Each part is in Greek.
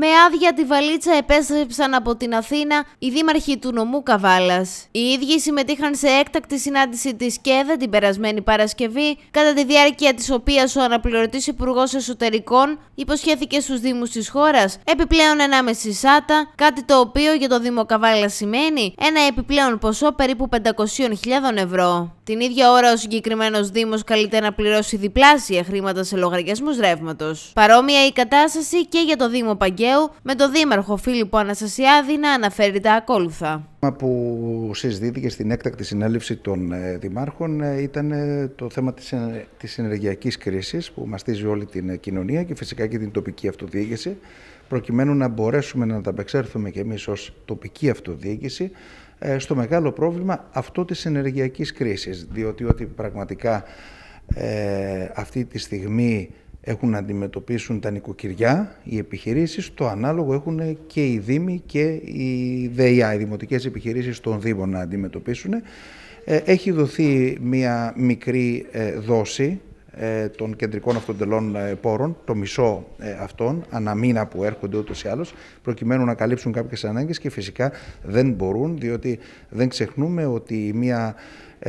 Με άδεια τη βαλίτσα επέστρεψαν από την Αθήνα οι δήμαρχοι του νομού Καβάλας. Οι ίδιοι συμμετείχαν σε έκτακτη συνάντηση της ΚΕΔΕ την περασμένη Παρασκευή, κατά τη διάρκεια της οποίας ο αναπληρωτής Υπουργός Εσωτερικών υποσχέθηκε στους Δήμους της χώρας επιπλέον 1,5 σάτα, κάτι το οποίο για το Δήμο Καβάλας σημαίνει ένα επιπλέον ποσό περίπου 500.000 ευρώ. Την ίδια ώρα, ο συγκεκριμένος Δήμος καλείται να πληρώσει διπλάσια χρήματα σε λογαριασμούς ρεύματος. Παρόμοια η κατάσταση και για το Δήμο Παγκέ με τον Δήμαρχο Φίλιππο Αναστασιάδη να αναφέρει τα ακόλουθα. Που συζητήθηκε στην έκτακτη συνέλευση των ε, δημάρχων ε, ήταν ε, το θέμα της, ενεργειακή ενεργειακής κρίσης που μαστίζει όλη την κοινωνία και φυσικά και την τοπική αυτοδιοίκηση προκειμένου να μπορέσουμε να ανταπεξέλθουμε και εμείς ως τοπική αυτοδιοίκηση στο μεγάλο πρόβλημα αυτό της ενεργειακής κρίσης διότι ότι πραγματικά αυτή τη στιγμή έχουν να αντιμετωπίσουν τα νοικοκυριά, οι επιχειρήσεις, το ανάλογο έχουν και οι Δήμοι και οι ΔΕΙΑ, οι Δημοτικές Επιχειρήσεις των Δήμων να αντιμετωπίσουν. Ε, έχει δοθεί μία μικρή ε, δόση ε, των κεντρικών αυτοτελών πόρων, το μισό αυτών, αναμίνα που έρχονται ούτως ή άλλως, προκειμένου να καλύψουν κάποιες ανάγκες και φυσικά δεν μπορούν, διότι δεν ξεχνούμε ότι μία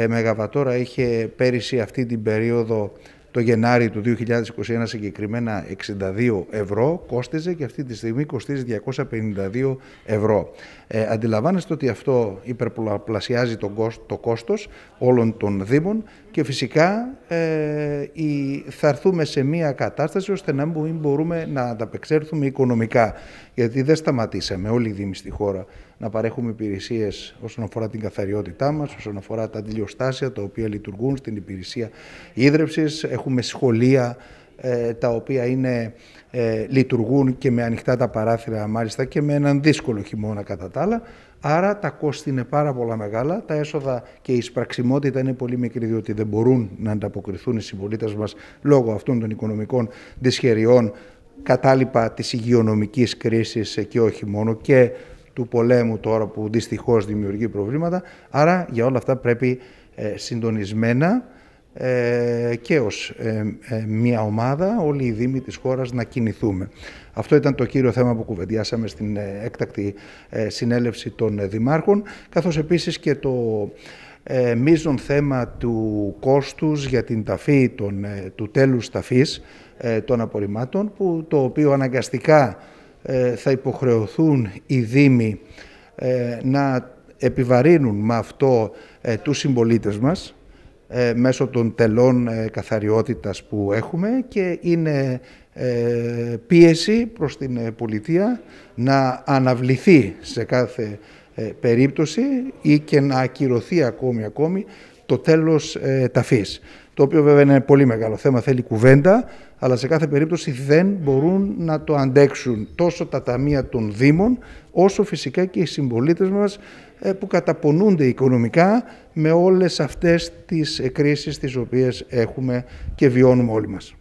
μεγαβατόρα είχε πέρυσι αυτή την περίοδο το Γενάρη του 2021 συγκεκριμένα 62 ευρώ κόστιζε και αυτή τη στιγμή κοστίζει 252 ευρώ. Ε, αντιλαμβάνεστε ότι αυτό υπερπλασιάζει τον το κόστος όλων των Δήμων και φυσικά ε, η, θα έρθουμε σε μια κατάσταση ώστε να μην μπορούμε να ανταπεξέλθουμε οικονομικά. Γιατί δεν σταματήσαμε όλοι οι Δήμοι στη χώρα να παρέχουμε υπηρεσίες όσον αφορά την καθαριότητά μας, όσον αφορά τα αντιλιοστάσια τα οποία λειτουργούν στην υπηρεσία ίδρυψης με σχολεία ε, τα οποία είναι, ε, λειτουργούν και με ανοιχτά τα παράθυρα μάλιστα και με έναν δύσκολο χειμώνα κατά τα άλλα. Άρα τα κόστη είναι πάρα πολλά μεγάλα, τα έσοδα και η σπραξιμότητα είναι πολύ μικρή διότι δεν μπορούν να ανταποκριθούν οι συμπολίτες μας λόγω αυτών των οικονομικών δυσχεριών κατάλοιπα της υγειονομικής κρίσης ε, και όχι μόνο και του πολέμου τώρα που δυστυχώς δημιουργεί προβλήματα. Άρα για όλα αυτά πρέπει συντονισμένα ε, και ως ε, ε, μια ομάδα όλοι οι δήμοι της χώρας να κινηθούμε. Αυτό ήταν το κύριο θέμα που κουβεντιάσαμε στην έκτακτη συνέλευση των δημάρχων, καθώς επίσης και το μείζον θέμα του κόστους για την ταφή, του τέλους ταφής των απορριμμάτων, που, το οποίο αναγκαστικά θα υποχρεωθούν οι δήμοι να επιβαρύνουν με αυτό τους συμπολίτες μας, ε, μέσω των τελών ε, καθαριότητας που έχουμε και είναι ε, πίεση προς την πολιτεία να αναβληθεί σε κάθε περίπτωση ή και να ακυρωθεί ακόμη ακόμη το τέλος ταφής. Το οποίο βέβαια είναι πολύ μεγάλο θέμα, θέλει κουβέντα, αλλά σε κάθε περίπτωση δεν μπορούν να το αντέξουν τόσο τα ταμεία των Δήμων, όσο φυσικά και οι συμπολίτες μας ε, που καταπονούνται οικονομικά με όλες αυτές τις ε, κρίσεις τις οποίες έχουμε και βιώνουμε όλοι μας.